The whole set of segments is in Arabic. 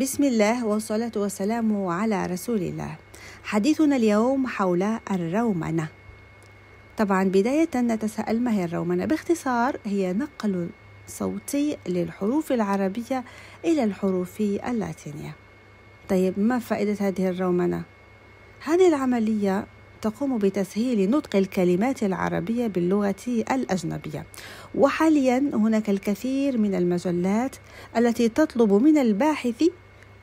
بسم الله والصلاة والسلام على رسول الله حديثنا اليوم حول الرومنة طبعا بداية نتساءل ما هي الرومنة باختصار هي نقل صوتي للحروف العربية إلى الحروف اللاتينية طيب ما فائدة هذه الرومنة؟ هذه العملية تقوم بتسهيل نطق الكلمات العربية باللغة الأجنبية وحاليا هناك الكثير من المجلات التي تطلب من الباحث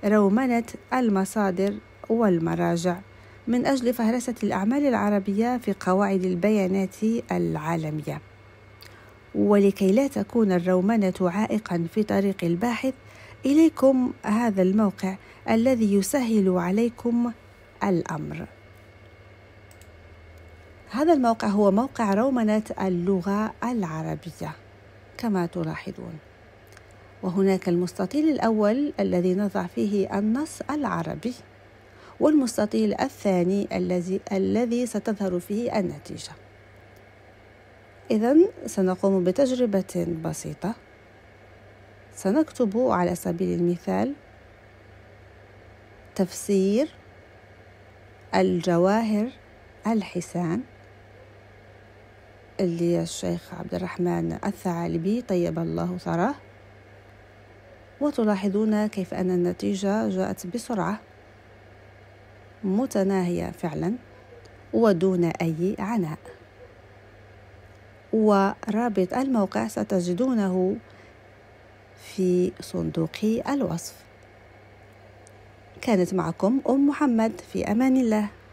رومنة المصادر والمراجع من أجل فهرسة الأعمال العربية في قواعد البيانات العالمية ولكي لا تكون الرومنة عائقا في طريق الباحث إليكم هذا الموقع الذي يسهل عليكم الأمر هذا الموقع هو موقع رومنة اللغة العربية كما تلاحظون وهناك المستطيل الأول الذي نضع فيه النص العربي والمستطيل الثاني الذي الذي ستظهر فيه النتيجة إذا سنقوم بتجربة بسيطة سنكتب على سبيل المثال تفسير الجواهر الحسان اللي الشيخ عبد الرحمن الثعالبي طيب الله ثراه وتلاحظون كيف أن النتيجة جاءت بسرعة متناهية فعلا ودون أي عناء ورابط الموقع ستجدونه في صندوق الوصف كانت معكم أم محمد في أمان الله